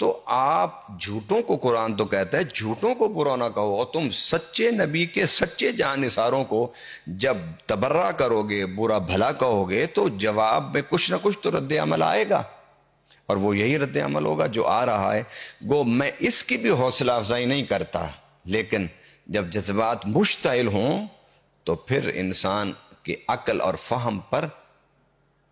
तो आप झूठों को कुरान तो कहता है झूठों को बुरा ना कहो और तुम सच्चे नबी के सच्चे जानसारों को जब तबर्रा करोगे बुरा भला कहोगे तो जवाब में कुछ ना कुछ तो रद्द अमल आएगा और वो यही रद्द अमल होगा जो आ रहा है गो मैं इसकी भी हौसला अफजाई नहीं करता लेकिन जब जज्बात मुश्तिल हों तो फिर इंसान के अकल और फहम पर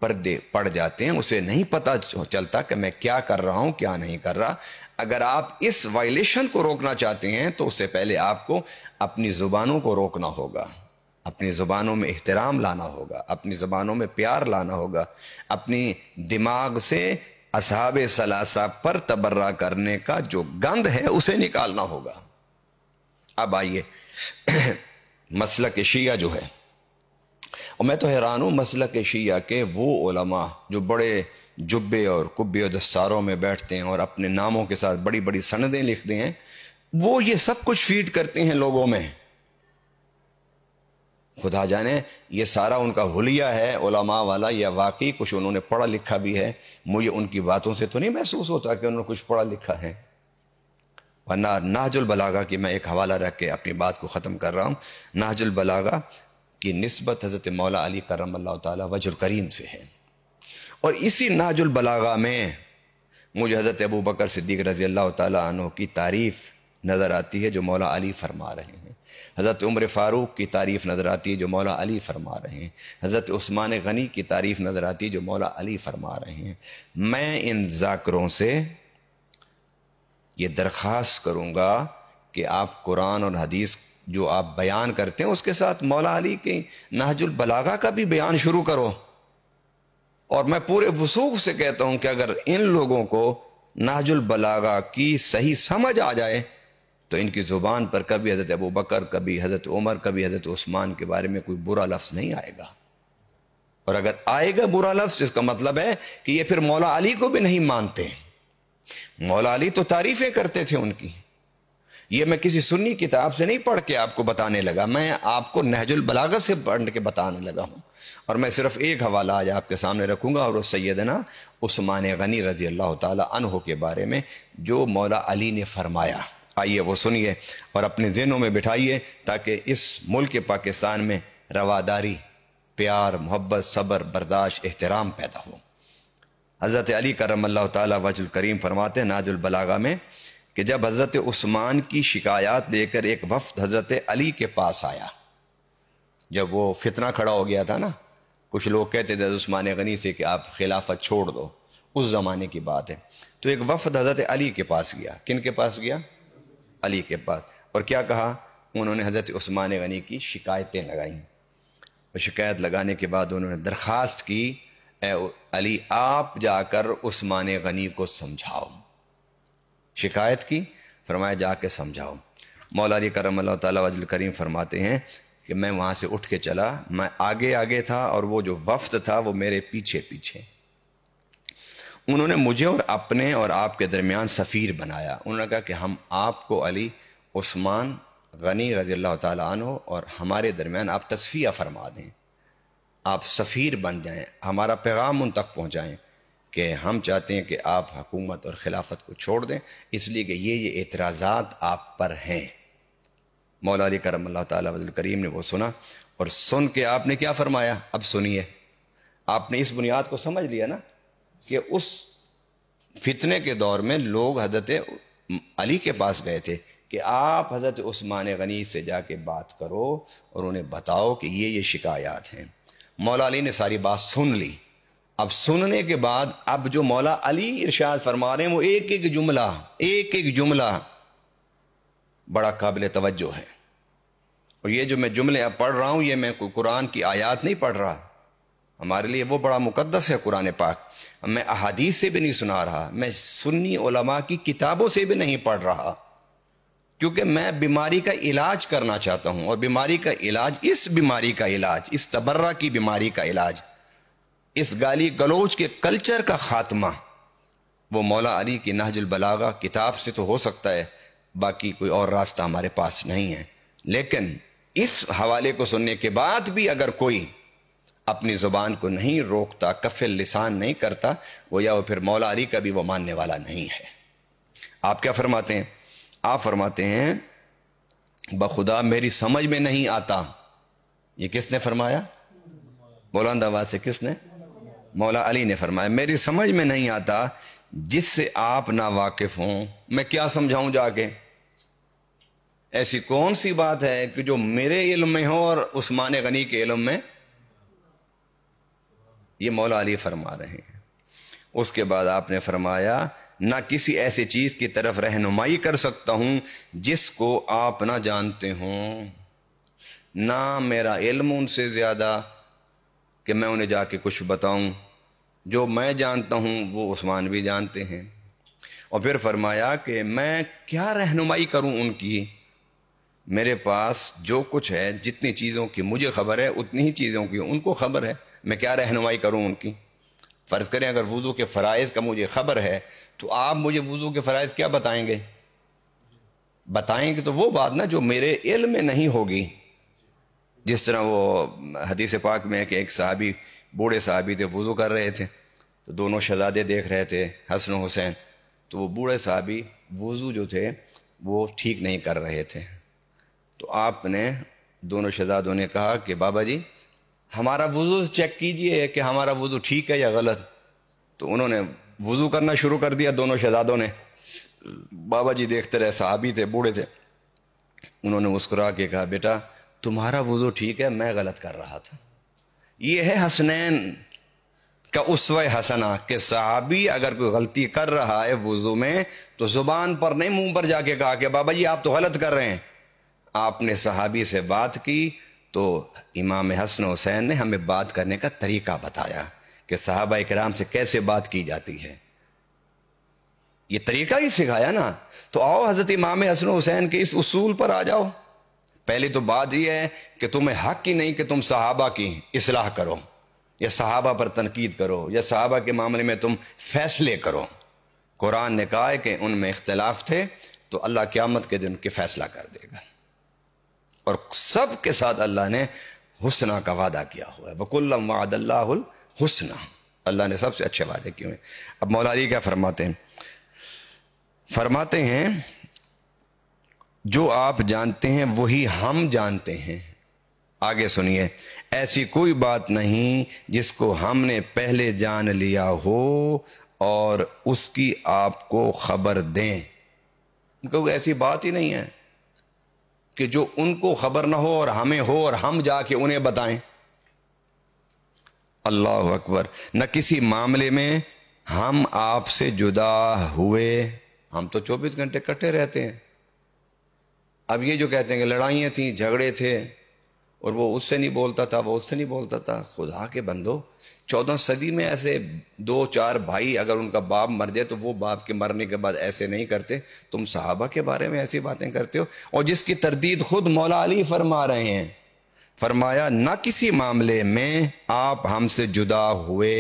पर्दे पड़ जाते हैं उसे नहीं पता चलता कि मैं क्या कर रहा हूं क्या नहीं कर रहा अगर आप इस वायलेशन को रोकना चाहते हैं तो उससे पहले आपको अपनी ज़ुबानों को रोकना होगा अपनी ज़ुबानों में एहतराम लाना होगा अपनी ज़ुबानों में प्यार लाना होगा अपनी दिमाग से असहाब सलासा पर तबर्रा करने का जो गंद है उसे निकालना होगा अब आइए मसल के शिया जो है और मैं तो हैरान हूँ मसल के शिया के वो ओलमा जो बड़े जुब्बे और कुब्बे और दस्तारों में बैठते हैं और अपने नामों के साथ बड़ी बड़ी सनदें लिखते हैं वो ये सब कुछ फीड करते हैं लोगों में खुदा जाने ये सारा उनका हुलिया है ओलामा वाला या वाकई कुछ उन्होंने पढ़ा लिखा भी है मुझे उनकी बातों से तो नहीं महसूस होता कि उन्होंने कुछ पढ़ा लिखा है वरना नाजुल बलागा की मैं एक हवाला रख के अपनी बात को ख़त्म कर रहा हूँ नाजुल बलागा की नस्बत हज़रत मौला अली करम अल्लाह तजर करीम से है और इसी नाजुल बलागा में मुझे हज़रत अबू बकर सिद्दीक रज़ी अल्लाह तु की तारीफ़ नज़र आती है जो मौला अली फरमा रहे हैं हज़रत उम्र फ़ारूक की तारीफ़ नज़र आती है जो मौला अली फरमा रहे हैं हज़रत उस्मान गनी की तारीफ़ नज़र आती है जो मौला अली फरमा रहे हैं मैं इन जाकरों से ये दरख्वास्त करूँगा कि आप कुरान और हदीस जो आप बयान करते हैं उसके साथ मौला अली के नाहजुल बलागा का भी बयान शुरू करो और मैं पूरे वसूख से कहता हूं कि अगर इन लोगों को नाजुल बलागा की सही समझ आ जाए तो इनकी ज़ुबान पर कभी हज़रत अबू बकर कभी हज़रत उमर कभी हज़रत उस्मान के बारे में कोई बुरा लफ्ज़ नहीं आएगा और अगर आएगा बुरा लफ्ज़ इसका मतलब है कि ये फिर मौला अली को भी नहीं मानते मौला अली तो तारीफ़ें करते थे उनकी ये मैं किसी सुन्नी किताब से नहीं पढ़ के आपको बताने लगा मैं आपको नहजुल बलागत से पढ़ के बताने लगा हूँ और मैं सिर्फ एक हवाला आज आपके सामने रखूंगा और उस सैदना उस्मान गनी रजी अल्लाह तहो के बारे में जो मौला अली ने फरमाया आइए वो सुनिए और अपने जहनों में बिठाइए ताकि इस मुल्क पाकिस्तान में रवादारी प्यार मोहब्बत सब्र बर्दाश्त एहतराम पैदा हो हज़रत अली करम अल्लाह तजुल करीम फरमाते नाजुल बलागा में कि जब हज़रत उस्मान की शिकायत लेकर एक वफ्द हज़रत अली के पास आया जब वो फितना खड़ा हो गया था ना कुछ लोग कहते थे उस्मान गनी से कि आप खिलाफत छोड़ दो उस ज़माने की बात है तो एक वफद हज़रत अली के पास गया किन के पास गया अली के पास और क्या कहा उन्होंने हज़रत उस्मान गनी की शिकायतें लगाईं और शिकायत लगाने के बाद उन्होंने दरख्वास्त की अली आप जाकर उस्मान गनी को समझाओ शिकायत की फरमाया जाके समझाओ मौला अली करम अल्लाह तजल करीम फरमाते हैं कि मैं वहाँ से उठ के चला मैं आगे आगे था और वो जो वफ्त था वो मेरे पीछे पीछे उन्होंने मुझे और अपने और आपके दरमियान सफ़ीर बनाया उन्होंने कहा कि हम आपको अली उस्मान गनी रजी अल्लाह तु और हमारे दरमियान आप तस्फिया फरमा दें आप सफ़ीर बन जाएँ हमारा पैगाम उन तक पहुँचाएँ कि हम चाहते हैं कि आप हकूमत और खिलाफत को छोड़ दें इसलिए कि ये ये एतराज़ात आप पर हैं मौला अली करम अल्लाह तरीम ने वो सुना और सुन के आपने क्या फरमाया अब सुनिए आपने इस बुनियाद को समझ लिया ना कि उस फितने के दौर में लोग हजरत अली के पास गए थे कि आप हजरत उस्मान गनी से जाके बात करो और उन्हें बताओ कि ये ये शिकायात हैं मौला अली ने सारी बात सुन ली अब सुनने के बाद अब जो मौला अली इरशाद फरमा रहे हैं वो एक एक जुमला एक एक जुमला बड़ा काबिल तवज्जो है और ये जो मैं जुमले अब पढ़ रहा हूं ये मैं कुरान की आयात नहीं पढ़ रहा हमारे लिए वो बड़ा मुकद्दस है कुरान पाक मैं अहादीस से भी नहीं सुना रहा मैं सुन्नी उलमा की किताबों से भी नहीं पढ़ रहा क्योंकि मैं बीमारी का इलाज करना चाहता हूं और बीमारी का इलाज इस बीमारी का इलाज इस तबर्रा की बीमारी का इलाज इस गाली गलोच के कल्चर का खात्मा वो मौला अली की नाहजुल बलागा किताब से तो हो सकता है बाकी कोई और रास्ता हमारे पास नहीं है लेकिन इस हवाले को सुनने के बाद भी अगर कोई अपनी ज़ुबान को नहीं रोकता कफिल लिसान नहीं करता वो या वो फिर मौला अली का भी वो मानने वाला नहीं है आप क्या फरमाते हैं आप फरमाते हैं बखुदा मेरी समझ में नहीं आता ये किसने फरमाया बोलंद से किसने मौला अली ने फरमाया मेरी समझ में नहीं आता जिससे आप ना वाकिफ हों मैं क्या समझाऊं जाके ऐसी कौन सी बात है कि जो मेरे इल्म में हो और उस्मान गनी के इल्म में ये मौला अली फरमा रहे हैं उसके बाद आपने फरमाया ना किसी ऐसी चीज की तरफ रहनुमाई कर सकता हूं जिसको आप ना जानते हो ना मेरा इल्म उनसे ज्यादा कि मैं उन्हें जाके कुछ बताऊं जो मैं जानता हूं वो उस्मान भी जानते हैं और फिर फरमाया कि मैं क्या रहनुमाई करूं उनकी मेरे पास जो कुछ है जितनी चीज़ों की मुझे खबर है उतनी ही चीज़ों की उनको खबर है मैं क्या रहनुमाई करूं उनकी फ़र्ज़ करें अगर वज़ू के फ़रज़ का मुझे खबर है तो आप मुझे वज़ू के फ़रज़ क्या बताएंगे बताएंगे तो वो बात ना जो मेरे इल्म में नहीं होगी जिस तरह वो हदीस पाक में कि एक साहबी बूढ़े साहबी थे वज़ू कर रहे थे तो दोनों शहजादे देख रहे थे हसन हुसैन तो वो बूढ़े साहबी वज़ू जो थे वो ठीक नहीं कर रहे थे तो आपने दोनों शहजादों ने कहा कि बाबा जी हमारा वज़ू चेक कीजिए कि हमारा वज़ू ठीक है या गलत तो उन्होंने वज़ू करना शुरू कर दिया दोनों शहजादों ने बाबा जी देखते रहे साहबी थे बूढ़े थे उन्होंने मुस्कुरा के कहा बेटा तुम्हारा वज़ू ठीक है मैं गलत कर रहा था यह है हसनैन का उसव हसना के सहाबी अगर कोई गलती कर रहा है वज़ू में तो ज़ुबान पर नहीं मुंह पर जाके कहा कि बाबा जी आप तो गलत कर रहे हैं आपने सहाबी से बात की तो इमाम हसन हुसैन ने हमें बात करने का तरीका बताया कि साहबा राम से कैसे बात की जाती है ये तरीका ही सिखाया ना तो आओ हज़रत इमाम हसन हुसैन के इस उसूल पर आ जाओ पहली तो बात यह है कि तुम्हें हक ही नहीं कि तुम सहाबा की इसलाह करो या सहाबा पर तनकीद करो या सहाबा के मामले में तुम फैसले करो कुरान ने कहा है कि उनमें इख्तलाफ थे तो अल्लाह क्यामत के दिन के फैसला कर देगा और सब के साथ अल्लाह ने हुसना का वादा किया हुआ है वकुल्लम वादल्लाहुल अल्लाह ने सबसे अच्छे वादे किए हुए अब मौलानी क्या फरमाते हैं फरमाते हैं जो आप जानते हैं वही हम जानते हैं आगे सुनिए ऐसी कोई बात नहीं जिसको हमने पहले जान लिया हो और उसकी आपको खबर दें क्योंकि ऐसी बात ही नहीं है कि जो उनको खबर ना हो और हमें हो और हम जाके उन्हें बताएं अल्लाह अकबर न किसी मामले में हम आपसे जुदा हुए हम तो 24 घंटे कटे रहते हैं अब ये जो कहते हैं कि लड़ाइयाँ थीं झगड़े थे और वो उससे नहीं बोलता था वो उससे नहीं बोलता था खुदा के बंदो चौदह सदी में ऐसे दो चार भाई अगर उनका बाप मर जाए तो वो बाप के मरने के बाद ऐसे नहीं करते तुम साहबा के बारे में ऐसी बातें करते हो और जिसकी तरदीद खुद मौला अली फरमा रहे हैं फरमाया ना किसी मामले में आप हमसे जुदा हुए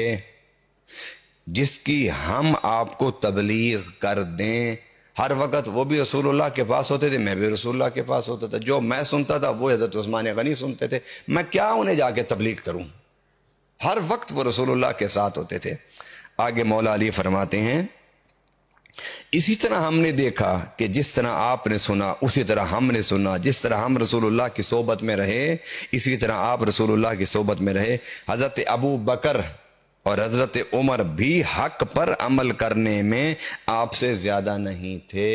जिसकी हम आपको तबलीग कर दें हर वक्त वो भी रसूलुल्लाह के पास होते थे मैं भी रसूलुल्लाह के पास होता था जो मैं सुनता था वो हज़रत उस्मान गनी सुनते थे मैं क्या उन्हें जाके तबलीग करूँ हर वक्त वो रसूलुल्लाह के साथ होते थे आगे मौला अली फरमाते हैं इसी तरह हमने देखा कि जिस तरह आपने सुना उसी तरह हमने सुना जिस तरह हम रसूलुल्लाह की सोबत में रहे इसी तरह आप रसूलुल्लाह की सोबत में रहे हज़रत अबू बकर और हजरत उमर भी हक पर अमल करने में आपसे ज्यादा नहीं थे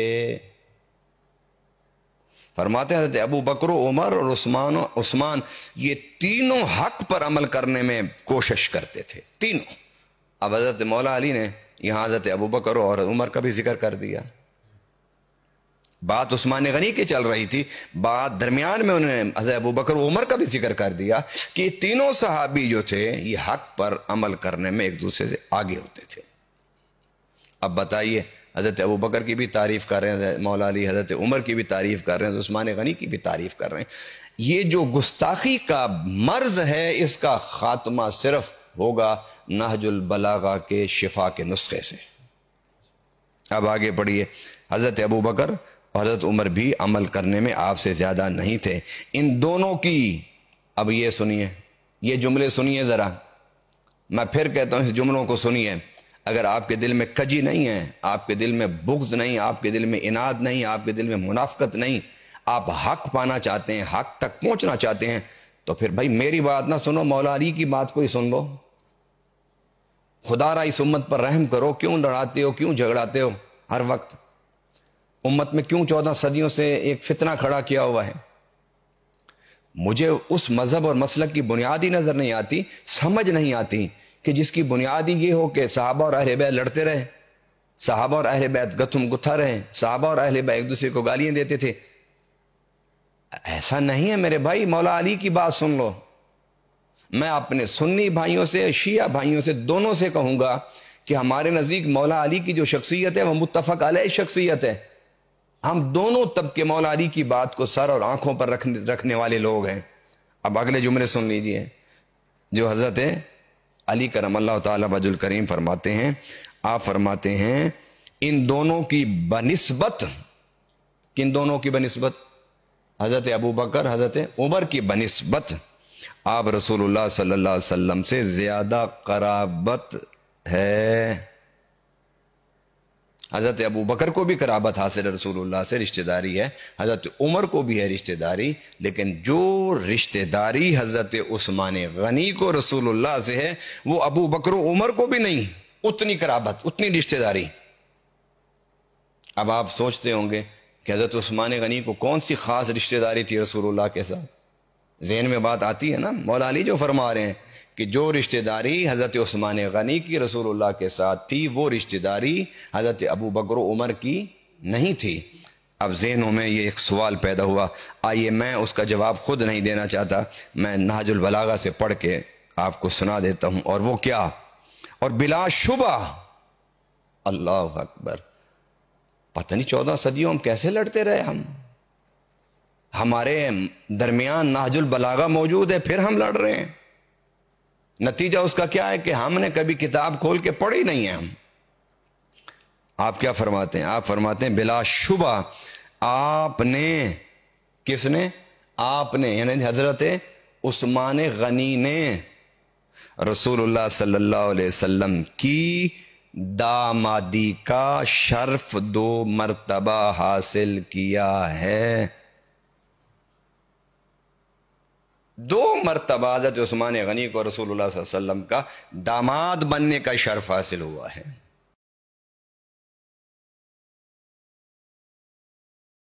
फरमाते हजरत अबू बकर उमर और उस्मान उस्मान ये तीनों हक पर अमल करने में कोशिश करते थे तीनों अब हजरत मौला अली ने यहां हजरत अबू बकर और उमर का भी जिक्र कर दिया बात उस्मान गनी की चल रही थी बात दरमियान में उन्होंने हजरत अबू बकर उमर का भी जिक्र कर दिया कि तीनों सहाबी जो थे ये हक पर अमल करने में एक दूसरे से आगे होते थे अब बताइए हज़रत अबू बकर की भी तारीफ़ कर रहे हैं मौलानी हज़रत उमर की भी तारीफ़ कर रहे हैं उस्मान गनी की भी तारीफ़ कर रहे हैं ये जो गुस्ताखी का मर्ज है इसका ख़ात्मा सिर्फ होगा नहजुलबलागा के शिफा के नुस्खे से अब आगे पढ़िए हज़रत अबू बकर हजरत उमर भी अमल करने में आपसे ज़्यादा नहीं थे इन दोनों की अब ये सुनिए ये जुमले सुनिए ज़रा मैं फिर कहता हूँ इस जुमलों को सुनिए अगर आपके दिल में कजी नहीं है आपके दिल में बुग्ज नहीं आपके दिल में इनाद नहीं आपके दिल में मुनाफ्त नहीं आप हक पाना चाहते हैं हक तक पहुँचना चाहते हैं तो फिर भाई मेरी बात ना सुनो मौला अली की बात को ही सुन लो खुदारा इस उम्मत पर रहम करो क्यों लड़ाते हो क्यों झगड़ाते हो हर वक्त उम्मत में क्यों चौदह सदियों से एक फितना खड़ा किया हुआ है मुझे उस मज़हब और मसलक की बुनियादी नज़र नहीं आती समझ नहीं आती कि जिसकी बुनियादी ये हो कि साहबा और अहल बैत लड़ते रहे साहबा और अहल बैत गथुम गुथा रहे साहबा और अहल बैत एक दूसरे को गालियां देते थे ऐसा नहीं है मेरे भाई मौला अली की बात सुन लो मैं अपने सुन्नी भाइयों से शिया भाइयों से दोनों से कहूंगा कि हमारे नज़दीक मौला अली की जो शख्सियत है वह मुतफक आल शख्सियत है हम दोनों तबके मौलारी की बात को सर और आंखों पर रखने रखने वाले लोग हैं अब अगले जुमरे सुन लीजिए जो हज़रत अली करम अल्लाह तजुल करीम फरमाते हैं आप फरमाते हैं इन दोनों की बनस्बत किन दोनों की बनस्बत हज़रत अबू बकर हज़रत उमर की बनस्बत आप रसूलुल्लाह सल्लल्लाहु अलैहि वसल्लम से ज़्यादा कराबत है हज़रत अबू बकर को भी कराबत हासिल रसूलुल्लाह से रिश्तेदारी है हज़रत उमर को भी है रिश्तेदारी लेकिन जो रिश्तेदारी हज़रत उस्मान गनी को रसूलुल्लाह से है वो अबू बकर उमर को भी नहीं उतनी कराबत उतनी रिश्तेदारी अब आप सोचते होंगे कि हज़रत उस्मान गनी को कौन सी ख़ास रिश्तेदारी थी रसूलुल्लाह के साथ जहन में बात आती है ना मौलाली जो फरमा रहे हैं कि जो रिश्तेदारी हज़रत ऊस्मान गनी की रसूल के साथ थी वो रिश्तेदारी हज़रत अबू बकर उमर की नहीं थी अब जहनों में ये एक सवाल पैदा हुआ आइए मैं उसका जवाब खुद नहीं देना चाहता मैं नाजुल बलागा से पढ़ के आपको सुना देता हूँ और वो क्या और बिला शुबा अल्लाह अकबर पता नहीं चौदह सदियों हम कैसे लड़ते रहे हम हमारे दरमियान नाजुल बलागा मौजूद है फिर हम लड़ रहे हैं नतीजा उसका क्या है कि हमने कभी किताब खोल के पढ़ी नहीं है हम आप क्या फरमाते हैं आप फरमाते हैं बिला शुबा आपने किसने आपने यानी हजरत उस्मान गनी ने रसूलुल्लाह सल्लल्लाहु अलैहि वसल्लम की दामादी का शर्फ दो मर्तबा हासिल किया है दो मरतबा हजरत ओस्मान गनी को रसूल वसम का दामाद बनने का शर्फ हासिल हुआ है